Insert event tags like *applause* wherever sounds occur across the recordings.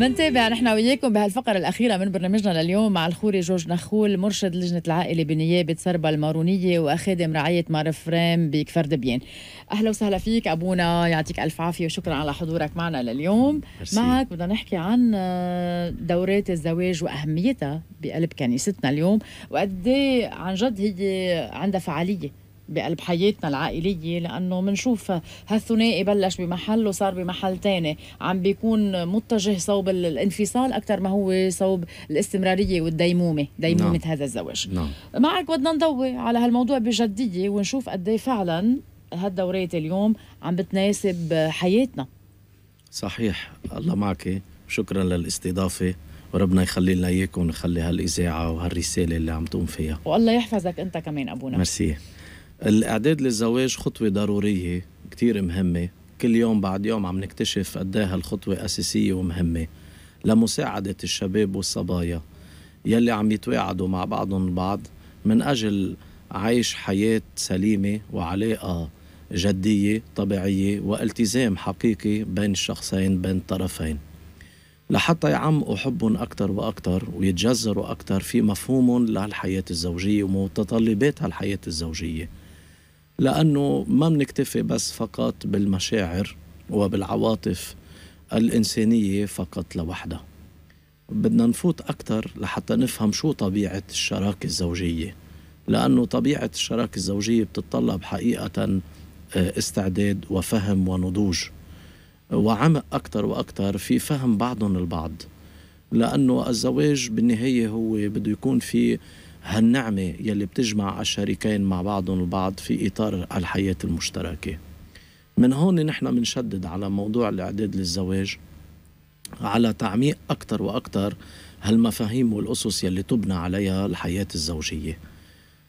منتابع نحن وياكم بهالفقرة الأخيرة من برنامجنا لليوم مع الخوري جورج نخول مرشد لجنة العائلة بنيابة سربا المارونية وخادم رعاية مارف فريم بكفر دبيان أهلا وسهلا فيك أبونا يعطيك ألف عافية وشكرا على حضورك معنا لليوم مرسي. معك بدنا نحكي عن آه، دورات الزواج وأهميتها بقلب كنيستنا اليوم وقد إيه عن جد هي عندها فعالية بقلب حياتنا العائلية لأنه منشوف هالثنائي بلش بمحل وصار بمحل تاني عم بيكون متجه صوب الانفصال أكثر ما هو صوب الاستمرارية والديمومة ديمومة نعم. هذا الزواج نعم. معك بدنا نضوي على هالموضوع بجدية ونشوف قد إيه فعلا هالدورات اليوم عم بتناسب حياتنا صحيح الله معك شكرا للاستضافة وربنا يخلي لنا اياكم ويخلي هالاذاعه وهالرساله اللي عم تقوم فيها والله يحفظك انت كمان ابونا ميرسي الاعداد للزواج خطوه ضروريه كثير مهمه كل يوم بعد يوم عم نكتشف قد ايه هالخطوه اساسيه ومهمه لمساعده الشباب والصبايا يلي عم يتواعدوا مع بعضهم البعض من اجل عيش حياه سليمه وعلاقه جديه طبيعيه والتزام حقيقي بين الشخصين بين الطرفين لحتى يعمقوا حبهم أكثر وأكثر ويتجذروا أكثر في مفهومهم للحياة الزوجية ومتطلبات هالحياة الزوجية لأنه ما بنكتفي بس فقط بالمشاعر وبالعواطف الإنسانية فقط لوحدها بدنا نفوت أكثر لحتى نفهم شو طبيعة الشراكة الزوجية لأنه طبيعة الشراكة الزوجية بتتطلب حقيقة آه، استعداد وفهم ونضوج وعمق أكثر وأكثر في فهم بعضهم البعض لأنه الزواج بالنهاية هو بده يكون في هالنعمة يلي بتجمع الشريكين مع بعضهم البعض في إطار الحياة المشتركة من هون نحن بنشدد على موضوع الإعداد للزواج على تعميق أكثر وأكثر هالمفاهيم والأسس يلي تبنى عليها الحياة الزوجية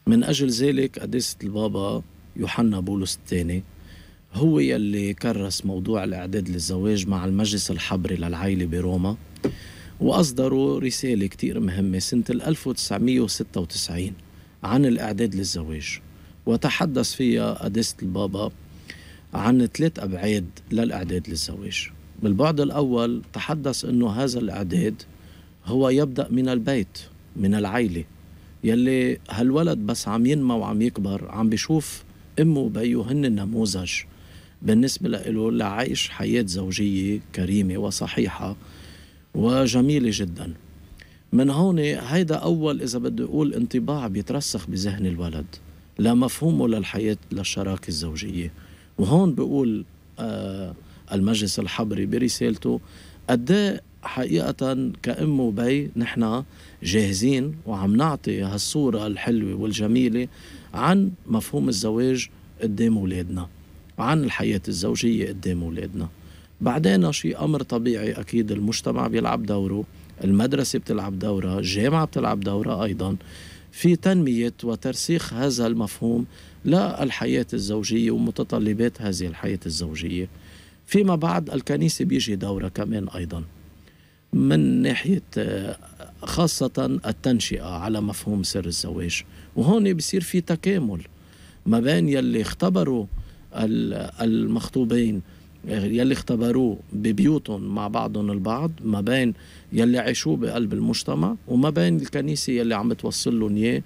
من أجل ذلك قديسة البابا يوحنا بولس الثاني هو يلي كرس موضوع الإعداد للزواج مع المجلس الحبري للعائلة بروما وأصدروا رسالة كتير مهمة سنة 1996 عن الإعداد للزواج وتحدث فيها قداسة البابا عن ثلاث أبعاد للإعداد للزواج بالبعد الأول تحدث أنه هذا الإعداد هو يبدأ من البيت من العيلة يلي هالولد بس عم ينمى وعم يكبر عم بيشوف امه وبيه هن النموذج بالنسبة له لعيش حياة زوجية كريمة وصحيحة وجميلة جدا من هون هيدا أول إذا بدي أقول انطباع بيترسخ بذهن الولد لمفهومه للحياة للشراكة الزوجية وهون بقول آه المجلس الحبري برسالته قد إيه حقيقة كأم وبي نحن جاهزين وعم نعطي هالصورة الحلوة والجميلة عن مفهوم الزواج قدام أولادنا عن الحياة الزوجية قدام أولادنا بعدين شيء أمر طبيعي أكيد المجتمع بيلعب دوره المدرسة بتلعب دورها الجامعة بتلعب دورها أيضا في تنمية وترسيخ هذا المفهوم للحياة الزوجية ومتطلبات هذه الحياة الزوجية فيما بعد الكنيسة بيجي دورها كمان أيضا من ناحية خاصة التنشئة على مفهوم سر الزواج وهون بصير في تكامل ما بين يلي اختبروا المخطوبين يلي اختبروه ببيوتهم مع بعضهم البعض ما بين يلي عاشوه بقلب المجتمع وما بين الكنيسة يلي عم توصل لهم إياه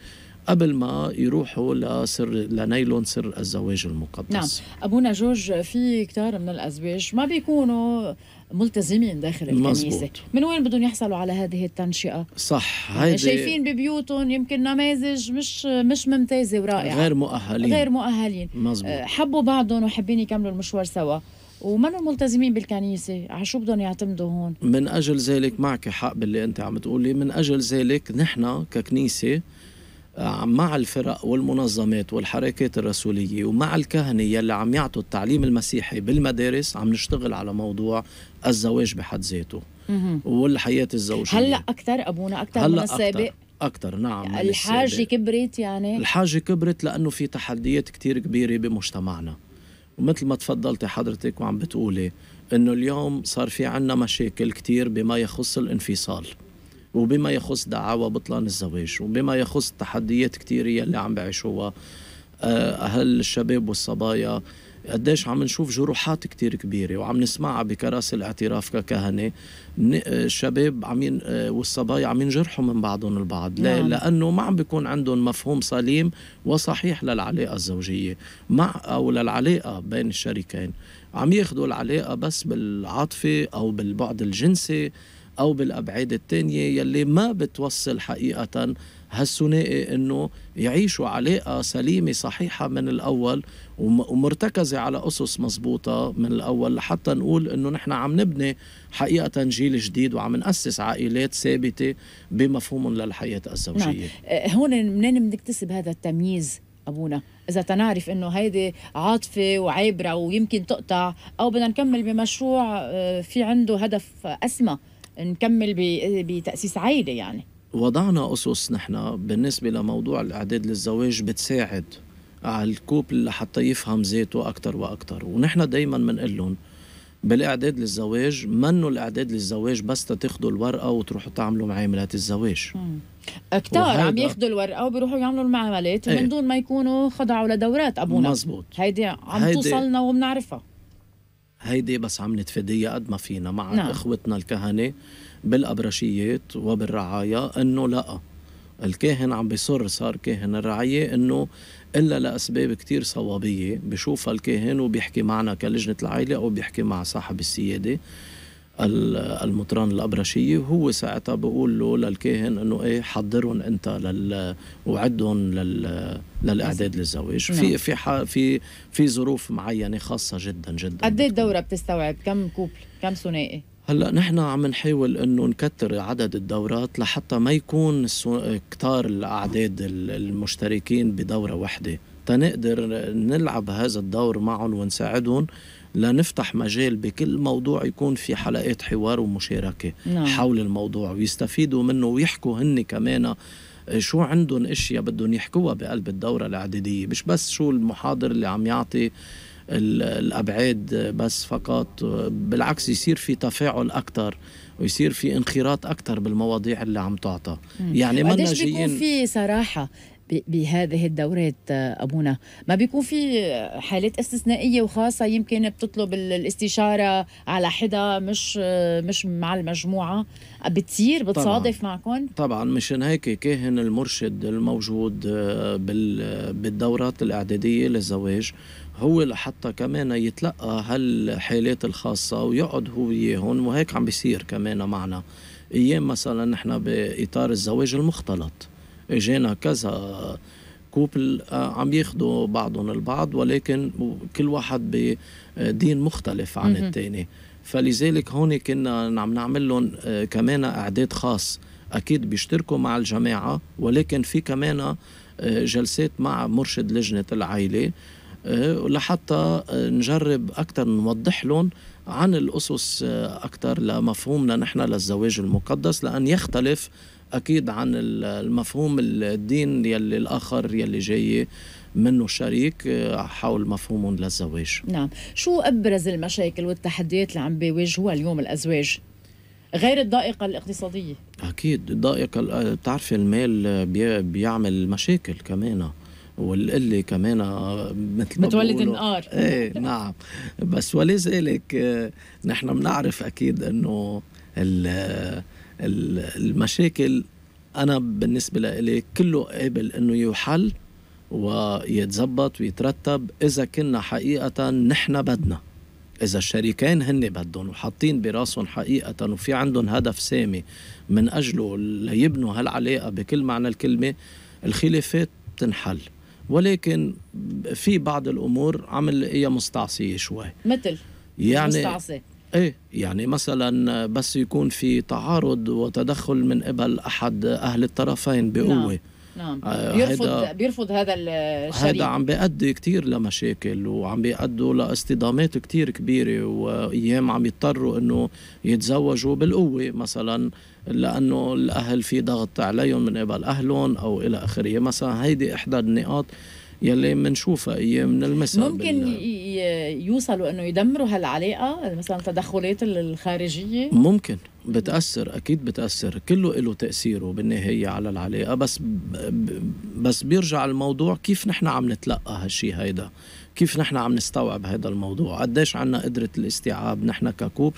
قبل ما يروحوا لسر لنيلهم سر الزواج المقدس نعم أبونا جورج في كتار من الأزواج ما بيكونوا ملتزمين داخل الكنيسة مزبوط. من وين بدهم يحصلوا على هذه التنشئة صح هيدي شايفين ببيوتهم يمكن نماذج مش مش ممتازة ورائعة غير مؤهلين غير مؤهلين مزبوط. أه، حبوا بعضهم وحابين يكملوا المشوار سوا ومنهم ملتزمين بالكنيسة على شو بدهم يعتمدوا هون من أجل ذلك معك حق باللي أنت عم تقولي من أجل ذلك نحن ككنيسة آه، مع الفرق والمنظمات والحركات الرسولية ومع الكهنة يلي عم يعطوا التعليم المسيحي بالمدارس عم نشتغل على موضوع الزواج بحد ذاته والحياة الزوجية هلأ أكثر أبونا أكثر هلأ من السابق أكتر. أكثر نعم الحاجة كبرت يعني الحاجة كبرت لأنه في تحديات كتير كبيرة بمجتمعنا ومثل ما تفضلتي حضرتك وعم بتقولي انه اليوم صار في عنا مشاكل كتير بما يخص الانفصال وبما يخص دعاوى بطلان الزواج وبما يخص تحديات كتير يلي عم بعيشوها آه، أهل الشباب والصبايا قديش عم نشوف جروحات كتير كبيرة وعم نسمعها بكراسي الاعتراف ككهنة آه، الشباب عم آه، والصبايا عم ينجرحوا من بعضهم البعض نعم. لا لأنه ما عم بيكون عندهم مفهوم سليم وصحيح للعلاقة الزوجية مع أو للعلاقة بين الشريكين عم ياخذوا العلاقة بس بالعاطفة أو بالبعد الجنسي أو بالأبعاد التانية يلي ما بتوصل حقيقة هالثنائي انه يعيشوا علاقه سليمه صحيحه من الاول ومرتكزة على أسس مزبوطة من الأول لحتى نقول أنه نحن عم نبني حقيقة جيل جديد وعم نأسس عائلات ثابتة بمفهوم للحياة الزوجية نعم. آه، هون منين بنكتسب هذا التمييز ابونا اذا تنعرف انه هيدي عاطفه وعابرة ويمكن تقطع او بدنا نكمل بمشروع آه، في عنده هدف اسمى نكمل بتاسيس عائله يعني وضعنا اسس نحن بالنسبه لموضوع الاعداد للزواج بتساعد على الكوبل لحتى يفهم ذاته أكتر وأكتر ونحن دايما بنقول لهم بالاعداد للزواج منه الاعداد للزواج بس تاخدوا الورقه وتروحوا تعملوا معاملات الزواج كتار عم ياخذوا الورقه وبيروحوا يعملوا المعاملات من إيه. دون ما يكونوا خضعوا لدورات ابونا مزبوط هيدي عم هيدي توصلنا وبنعرفها هيدي بس عم نتفاديها قد ما فينا مع نعم. اخوتنا الكهنه بالابرشيات وبالرعايا انه لا الكاهن عم بيصر صار كاهن الرعية أنه إلا لأسباب كتير صوابية بشوفها الكاهن وبيحكي معنا كلجنة العائلة أو بيحكي مع صاحب السيادة المطران الأبرشية وهو ساعتها بقول له للكاهن أنه إيه حضرهم أنت لل وعدهم لل للإعداد للزواج نعم. في في في في ظروف معينة خاصة جدا جدا قد إيه الدورة بتستوعب كم كوبل كم ثنائي؟ هلا نحن عم نحاول انه نكثر عدد الدورات لحتى ما يكون كتار الاعداد المشتركين بدوره وحده تنقدر نلعب هذا الدور معهم ونساعدهم لنفتح مجال بكل موضوع يكون في حلقات حوار ومشاركه نعم. حول الموضوع ويستفيدوا منه ويحكوا هن كمان شو عندهم اشياء بدهم يحكوها بقلب الدوره الاعداديه مش بس شو المحاضر اللي عم يعطي الابعاد بس فقط بالعكس يصير في تفاعل اكثر ويصير في انخراط اكثر بالمواضيع اللي عم تعطى يعني ما بيكون في صراحه بهذه الدورات آه، أبونا ما بيكون في حالات استثنائية وخاصة يمكن بتطلب الاستشارة على حدا مش آه، مش مع المجموعة بتصير بتصادف معكم طبعا مشان هيك كاهن المرشد الموجود آه، بالدورات الإعدادية للزواج هو لحتى كمان يتلقى هالحالات الخاصة ويقعد هو وياهم وهيك عم بيصير كمان معنا أيام مثلا نحن بإطار الزواج المختلط اجانا كذا كوبل آه، عم ياخذوا بعضهم البعض ولكن كل واحد بدين مختلف عن الثاني فلذلك هون كنا عم نعمل لهم آه، كمان اعداد خاص اكيد بيشتركوا مع الجماعه ولكن في كمان آه، جلسات مع مرشد لجنه العائله لحتى نجرب اكثر نوضح لهم عن الأسس آه، أكثر لمفهومنا نحن للزواج المقدس لأن يختلف أكيد عن المفهوم الدين يلي الآخر يلي جاي منه شريك آه، حول مفهومهم للزواج نعم شو أبرز المشاكل والتحديات اللي عم بيواجهوها اليوم الأزواج غير الضائقة الاقتصادية أكيد الضائقة بتعرفي المال بيعمل مشاكل كمان والقلة كمان آه، مثل ما بتولد النار *laughs* ايه نعم بس ولذلك آه، نحن بنعرف اكيد انه المشاكل انا بالنسبه لإلي كله قابل انه يحل ويتظبط ويترتب اذا كنا حقيقه نحن بدنا إذا الشريكين هن بدهم وحاطين براسهم حقيقة وفي عندهم هدف سامي من أجله ليبنوا هالعلاقة بكل معنى الكلمة الخلافات بتنحل ولكن في بعض الامور عمل هي مستعصيه شوي مثل يعني مستعصي ايه يعني مثلا بس يكون في تعارض وتدخل من قبل احد اهل الطرفين بقوه نعم. نعم آه، بيرفض هيدا بيرفض هذا الشريك هذا عم بيأدي كثير لمشاكل وعم بيأدوا لاصطدامات كثير كبيره وايام عم يضطروا انه يتزوجوا بالقوه مثلا لانه الاهل في ضغط عليهم من قبل اهلهم او الى اخره مثلا هيدي احدى النقاط يلي بنشوفها من بنلمسها ممكن يوصلوا انه يدمروا هالعلاقه مثلا التدخلات الخارجيه ممكن بتاثر اكيد بتاثر كله له تاثيره بالنهايه على العلاقه بس بس بيرجع الموضوع كيف نحن عم نتلقى هالشيء هيدا كيف نحن عم نستوعب هذا الموضوع قديش عنا قدرة الاستيعاب نحن ككوبل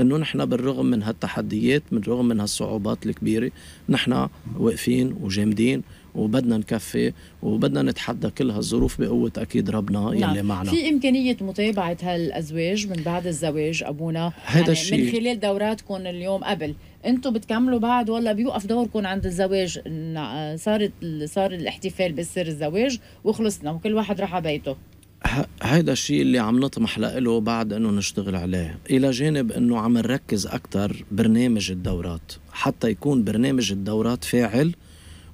انه نحن بالرغم من هالتحديات بالرغم من هالصعوبات الكبيرة نحن واقفين وجامدين وبدنا نكفي وبدنا نتحدى كل هالظروف بقوه اكيد ربنا نعم. يلي نعم. معنا في امكانيه متابعه هالازواج من بعد الزواج ابونا هذا يعني الشيء من خلال دوراتكم اليوم قبل انتم بتكملوا بعد ولا بيوقف دوركم عند الزواج صارت صار الاحتفال بسر الزواج وخلصنا وكل واحد راح على بيته هيدا الشيء اللي عم نطمح له بعد انه نشتغل عليه الى جانب انه عم نركز اكثر برنامج الدورات حتى يكون برنامج الدورات فاعل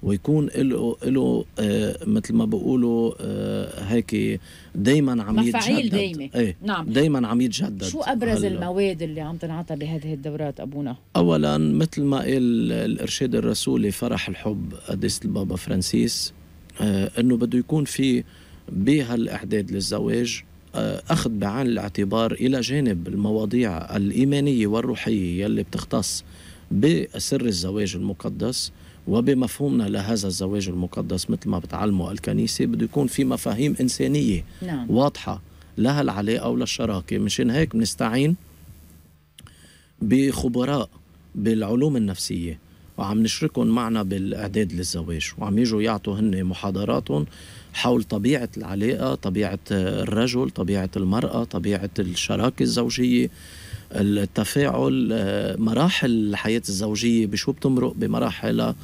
ويكون له له آه، مثل ما بقولوا آه، هيك دائما عم يتجدد دايمة ايه نعم دائما عم يتجدد شو ابرز هلو. المواد اللي عم تنعطى بهذه الدورات ابونا؟ اولا مثل ما قال الارشاد الرسولي فرح الحب قديس البابا فرانسيس آه، انه بده يكون في بهالاعداد للزواج اخذ بعين الاعتبار الى جانب المواضيع الايمانيه والروحيه يلي بتختص بسر الزواج المقدس وبمفهومنا لهذا الزواج المقدس مثل ما بتعلمه الكنيسة بده يكون في مفاهيم إنسانية نعم. واضحة لها العلاقة وللشراكة مشان هيك بنستعين بخبراء بالعلوم النفسية وعم نشركهم معنا بالإعداد للزواج وعم يجوا يعطوا هن محاضراتهم حول طبيعة العلاقة طبيعة الرجل طبيعة المرأة طبيعة الشراكة الزوجية التفاعل آه، مراحل الحياة الزوجية بشو بتمرق بمراحلها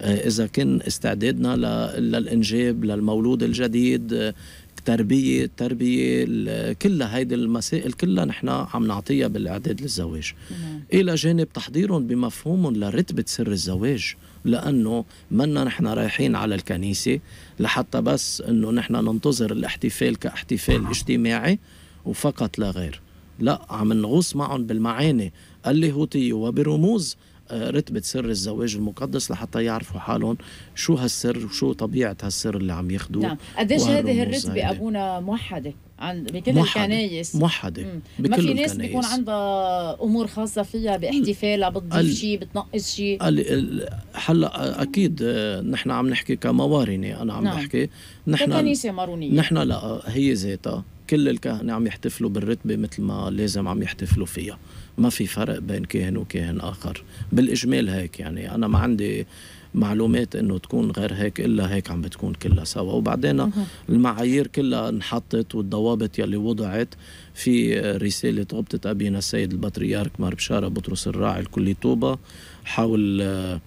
آه، إذا كان استعدادنا للإنجاب للمولود الجديد آه، تربية التربية كلها هيدي المسائل كلها نحن عم نعطيها بالإعداد للزواج إلى جانب تحضيرهم بمفهوم لرتبة سر الزواج لأنه منا نحن رايحين على الكنيسة لحتى بس أنه نحن ننتظر الاحتفال كاحتفال اجتماعي وفقط لا غير لا عم نغوص معهم بالمعاني اللاهوتية وبرموز آه، رتبة سر الزواج المقدس لحتى يعرفوا حالهم شو هالسر وشو طبيعة هالسر اللي عم ياخدوه نعم قديش هذه الرتبة أبونا موحدة عند بكل موحدة. الكنايس موحدة بكل ما في ناس بيكون عندها امور خاصه فيها باحتفالها بتضيف شيء بتنقص شيء هلا اكيد آه، نحن عم نحكي كموارنه انا عم نعم. بحكي نحن كنيسه مارونيه نحن لا هي ذاتها كل الكهنة عم يحتفلوا بالرتبة مثل ما لازم عم يحتفلوا فيها ما في فرق بين كاهن وكاهن آخر بالإجمال هيك يعني أنا ما عندي معلومات انه تكون غير هيك الا هيك عم بتكون كلها سوا وبعدين المعايير كلها انحطت والضوابط يلي وضعت في رساله غبطه ابينا السيد البطريرك مار بشاره بطرس الراعي الكلي طوبه حول آه،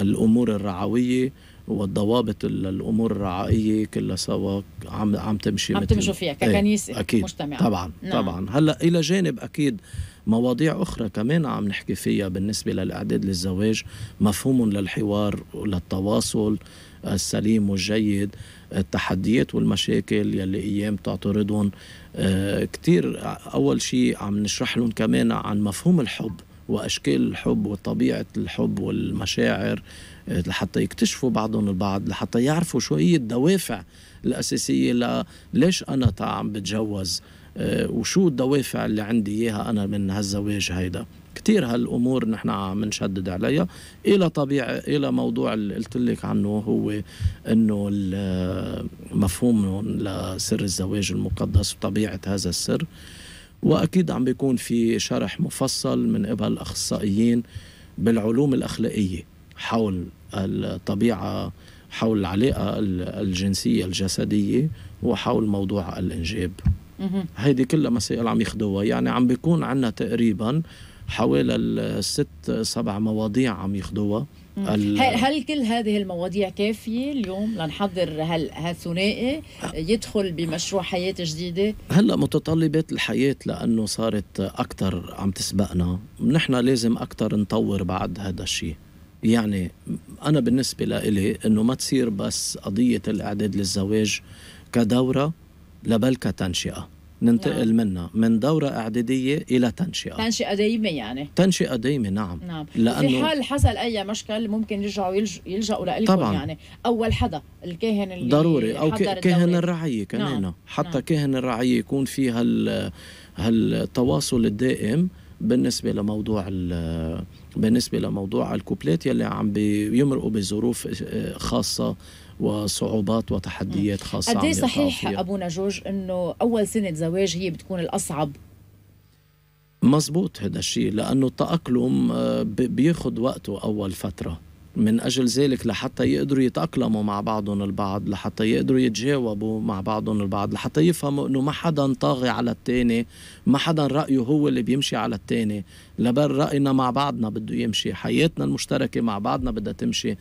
الامور الرعويه والضوابط الامور الرعائيه كلها سوا عم عم تمشي عم تمشوا فيها إيه، ككنيسه اكيد مجتمع طبعا نعم. طبعا هلا الى جانب اكيد مواضيع اخرى كمان عم نحكي فيها بالنسبه للاعداد للزواج مفهوم للحوار وللتواصل السليم والجيد التحديات والمشاكل يلي ايام تعترضهم آه، كثير اول شيء عم نشرح لهم كمان عن مفهوم الحب وأشكال الحب وطبيعة الحب والمشاعر آه، لحتى يكتشفوا بعضهم البعض لحتى يعرفوا شو هي الدوافع الأساسية ل... ليش أنا عم بتجوز آه، وشو الدوافع اللي عندي إياها أنا من هالزواج هيدا كثير هالامور نحن عم نشدد عليها الى طبيعه الى موضوع اللي قلت لك عنه هو انه مفهومهم لسر الزواج المقدس وطبيعه هذا السر واكيد عم بيكون في شرح مفصل من قبل الاخصائيين بالعلوم الاخلاقيه حول الطبيعه حول العلاقه الجنسيه الجسديه وحول موضوع الانجاب هيدي كلها مسائل عم يخدوها يعني عم بيكون عندنا تقريبا حوالي الست سبع مواضيع عم يخدوها هل, هل كل هذه المواضيع كافيه اليوم لنحضر هالثنائي يدخل بمشروع حياه جديده؟ هلا متطلبات الحياه لانه صارت اكثر عم تسبقنا، نحن لازم اكثر نطور بعد هذا الشيء. يعني انا بالنسبه لإلي انه ما تصير بس قضيه الاعداد للزواج كدوره لبل كتنشئه. ننتقل نعم. منها من دورة إعدادية إلى تنشئة تنشئة دايمة يعني تنشئة دايمة نعم نعم لأنه في حال حصل أي مشكل ممكن يرجعوا يلجأوا لإلكم طبعا يعني أول حدا الكاهن اللي ضروري أو كاهن الرعية نعم. كمان نعم. حتى نعم. كاهن الرعية يكون في هال... هالتواصل الدائم بالنسبة لموضوع بالنسبة لموضوع الكوبلات يلي عم بيمرقوا بظروف آه، خاصة وصعوبات وتحديات خاصه قد إيه صحيح ابونا جورج انه اول سنه زواج هي بتكون الاصعب مزبوط هذا الشيء لانه التاقلم آه، بياخذ وقته اول فتره من أجل ذلك لحتى يقدروا يتأقلموا مع بعضهم البعض لحتى يقدروا يتجاوبوا مع بعضهم البعض لحتى يفهموا أنه ما حدا طاغي على التاني ما حدا رأيه هو اللي بيمشي على التاني لبل رأينا مع بعضنا بده يمشي حياتنا المشتركة مع بعضنا بدها تمشي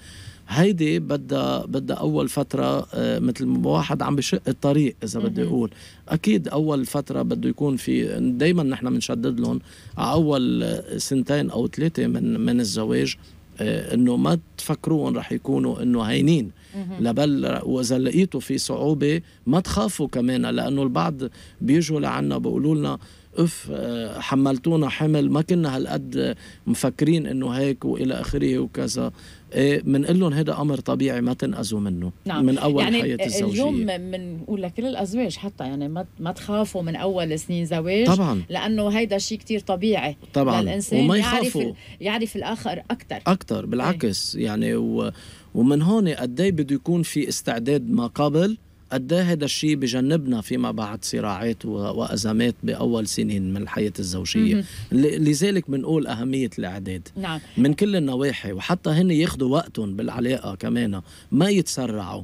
هيدي بدها بدها اول فتره آه، مثل واحد عم بشق الطريق اذا بدي اقول اكيد اول فتره بده يكون في دائما نحن بنشدد لهم اول سنتين او ثلاثه من من الزواج آه، انه ما تفكرون رح يكونوا انه هينين لبل واذا لقيتوا في صعوبه ما تخافوا كمان لانه البعض بيجوا لعنا بيقولوا لنا اف آه، حملتونا حمل ما كنا هالقد آه، مفكرين انه هيك والى اخره وكذا بنقول إيه، لهم هذا امر طبيعي ما تنقذوا منه نعم. من اول يعني حياه الزوجيه اليوم بنقول لكل الازواج حتى يعني ما ما تخافوا من اول سنين زواج طبعا لانه هيدا شيء كتير طبيعي طبعا للانسان وما يخافوا يعرف, يعرف الاخر اكثر اكثر إيه. بالعكس ايه. يعني و ومن هون قد إيه بده يكون في استعداد ما قبل قد إيه هذا الشيء بجنبنا فيما بعد صراعات وازمات باول سنين من الحياه الزوجيه لذلك بنقول اهميه الاعداد نعم. من كل النواحي وحتى هن ياخذوا وقتهم بالعلاقه كمان ما يتسرعوا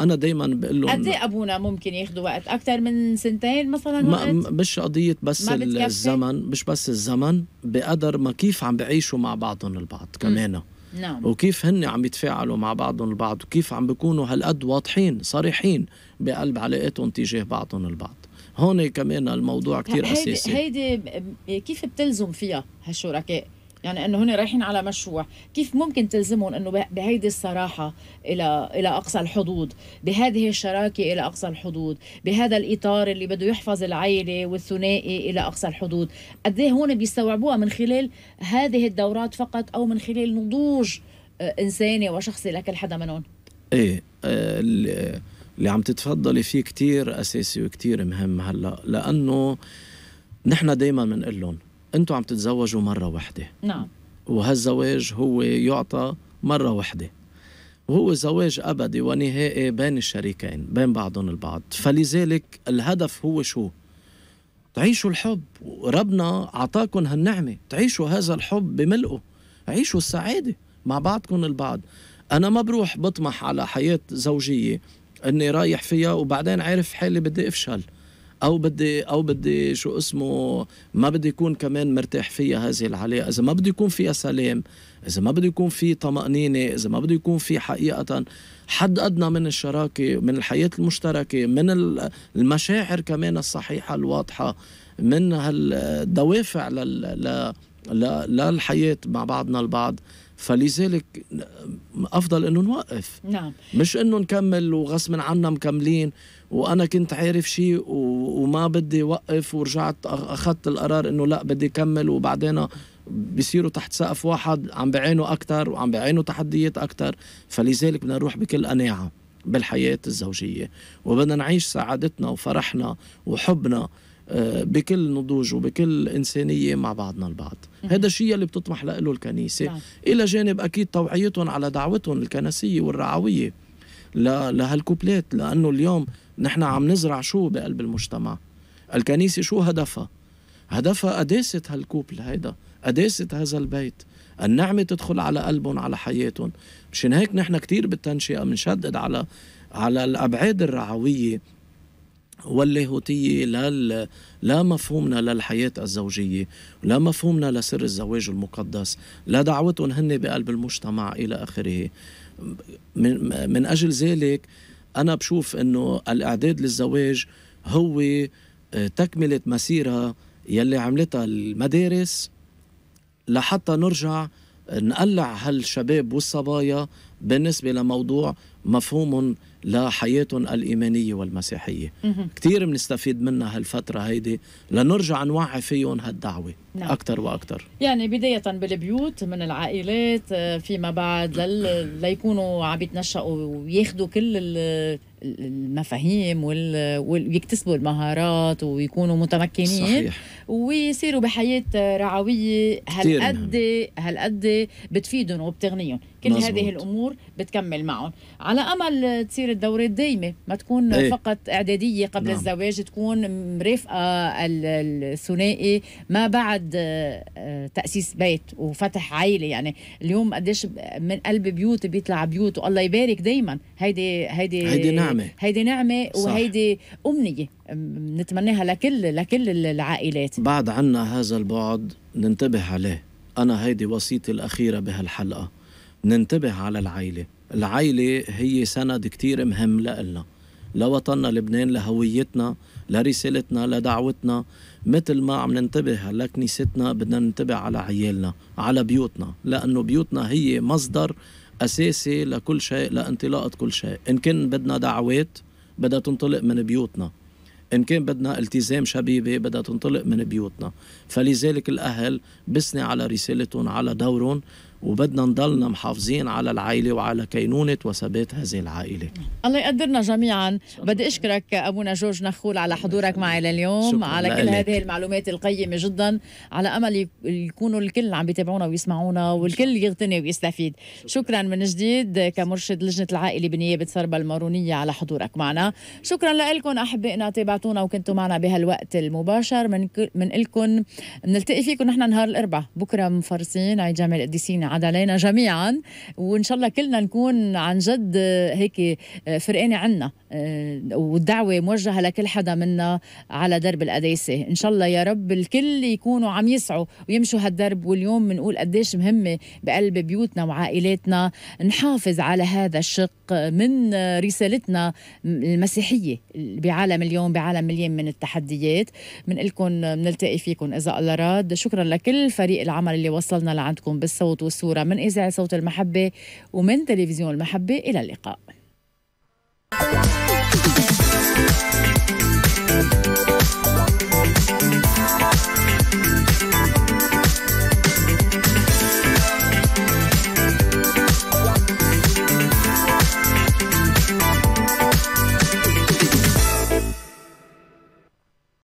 انا دائما بقول لهم قد إيه ابونا ممكن ياخذوا وقت اكثر من سنتين مثلا ما مش قضيه بس الزمن مش بس الزمن بقدر ما كيف عم بعيشوا مع بعضهم البعض كمان مم. نعم. وكيف هن عم يتفاعلوا مع بعضهم البعض وكيف عم بيكونوا هالقد واضحين صريحين بقلب علاقاتهم تجاه بعضهم البعض هون كمان الموضوع كتير هيدي اساسي هيدي كيف بتلزم فيها هالشركاء يعني انه هن رايحين على مشروع كيف ممكن تلزمهم انه بهيدي الصراحه الى الى اقصى الحدود بهذه الشراكه الى اقصى الحدود بهذا الاطار اللي بده يحفظ العائله والثنائي الى اقصى الحدود قد إيه هون بيستوعبوها من خلال هذه الدورات فقط او من خلال نضوج آه، انساني وشخصي لكل حدا منهم ايه آه، اللي عم تتفضلي فيه كتير اساسي وكتير مهم هلا لانه نحن دائما بنقول لهم انتم عم تتزوجوا مره واحده نعم وهالزواج هو يعطى مره واحده وهو زواج ابدي ونهائي بين الشريكين بين بعضهم البعض فلذلك الهدف هو شو تعيشوا الحب ربنا اعطاكم هالنعمه تعيشوا هذا الحب بملئه عيشوا السعاده مع بعضكم البعض انا ما بروح بطمح على حياه زوجيه اني رايح فيها وبعدين عارف حالي بدي افشل او بدي او بدي شو اسمه ما بدي يكون كمان مرتاح فيها هذه العلاقه اذا ما بده يكون فيها سلام اذا ما بده يكون في طمانينه اذا ما بده يكون في حقيقه حد ادنى من الشراكه من الحياه المشتركه من المشاعر كمان الصحيحه الواضحه من هالدوافع لل للحياة مع بعضنا البعض فلذلك افضل انه نوقف نعم مش انه نكمل وغصبا عنا مكملين وانا كنت عارف شيء وما بدي وقف ورجعت اخذت القرار انه لا بدي كمل وبعدين بيصيروا تحت سقف واحد عم بعينه اكثر وعم بعينه تحديات اكثر فلذلك بدنا نروح بكل قناعه بالحياه الزوجيه وبدنا نعيش سعادتنا وفرحنا وحبنا بكل نضوج وبكل إنسانية مع بعضنا البعض هذا الشيء اللي بتطمح له الكنيسة نعم. إلى جانب أكيد توعيتهم على دعوتهم الكنسية والرعوية لهالكوبلات لأنه اليوم نحن عم نزرع شو بقلب المجتمع الكنيسة شو هدفها هدفها قداسة هالكوبل هيدا قداسة هذا البيت النعمة تدخل على قلبهم على حياتهم مشان هيك نحن كتير بالتنشئة بنشدد على على الأبعاد الرعوية واللاهوتية لا, لا مفهومنا للحياة الزوجية لا مفهومنا لسر الزواج المقدس لا دعوتهم هن بقلب المجتمع إلى آخره من, من أجل ذلك أنا بشوف أنه الإعداد للزواج هو آه، تكملة مسيرة يلي عملتها المدارس لحتى نرجع نقلع هالشباب والصبايا بالنسبة لموضوع مفهومهم لحياتهم الإيمانية والمسيحية كثير بنستفيد منها هالفترة هيدي لنرجع نوعي فيهم هالدعوة نعم. أكثر وأكثر يعني بداية بالبيوت من العائلات آه، فيما بعد لل... ليكونوا عم يتنشأوا وياخذوا كل ال... المفاهيم ويكتسبوا المهارات ويكونوا متمكنين صحيح. ويصيروا بحياه رعويه هالقد هالقد بتفيدهم وبتغنيهم كل مزبوط. هذه الامور بتكمل معهم على امل تصير الدورات دايمه ما تكون ايه. فقط اعداديه قبل نعم. الزواج تكون مرافقه الثنائي ما بعد آه، تاسيس بيت وفتح عائله يعني اليوم قديش من قلب بيوت بيطلع بيوت والله يبارك دايما هيدي هيدي هيدي نعمه نعمة هيدي نعمة صح. وهيدي أمنية نتمناها لكل لكل العائلات بعد عنا هذا البعد ننتبه عليه أنا هيدي وصيتي الأخيرة بهالحلقة ننتبه على العائلة العائلة هي سند كتير مهم لإلنا لوطننا لبنان لهويتنا لرسالتنا لدعوتنا مثل ما عم ننتبه على كنيستنا بدنا ننتبه على عيالنا على بيوتنا لأنه بيوتنا هي مصدر أساسي لكل شيء لانطلاقة كل شيء إن كان بدنا دعوات بدها تنطلق من بيوتنا إن كان بدنا التزام شبيبة بدها تنطلق من بيوتنا فلذلك الأهل بسني على رسالتهم على دورهم وبدنا نضلنا محافظين على العائلة وعلى كينونة وثبات هذه العائلة الله يقدرنا جميعا بدي أشكرك أبونا جورج نخول على حضورك معي لليوم على كل لألك. هذه المعلومات القيمة جدا على أمل يكونوا الكل عم بيتابعونا ويسمعونا والكل يغتني ويستفيد شكرا من جديد كمرشد لجنة العائلة بنيابة سربا المارونية على حضورك معنا شكرا لكم أحبائنا تابعتونا وكنتوا معنا بهالوقت المباشر من, من لكم بنلتقي فيكم نحن نهار الأربعاء بكرة مفرسين عيد جمال القديسين ينعاد علينا جميعا وان شاء الله كلنا نكون عن جد آه، هيك آه، فرقانه عنا آه، والدعوه موجهه لكل حدا منا على درب القداسه ان شاء الله يا رب الكل يكونوا عم يسعوا ويمشوا هالدرب واليوم بنقول قديش مهمه بقلب بيوتنا وعائلاتنا نحافظ على هذا الشق من رسالتنا المسيحية بعالم اليوم بعالم مليان من التحديات لكم بنلتقي فيكم إذا الله راد شكرا لكل فريق العمل اللي وصلنا لعندكم بالصوت والصورة من إذاعة صوت المحبة ومن تلفزيون المحبة إلى اللقاء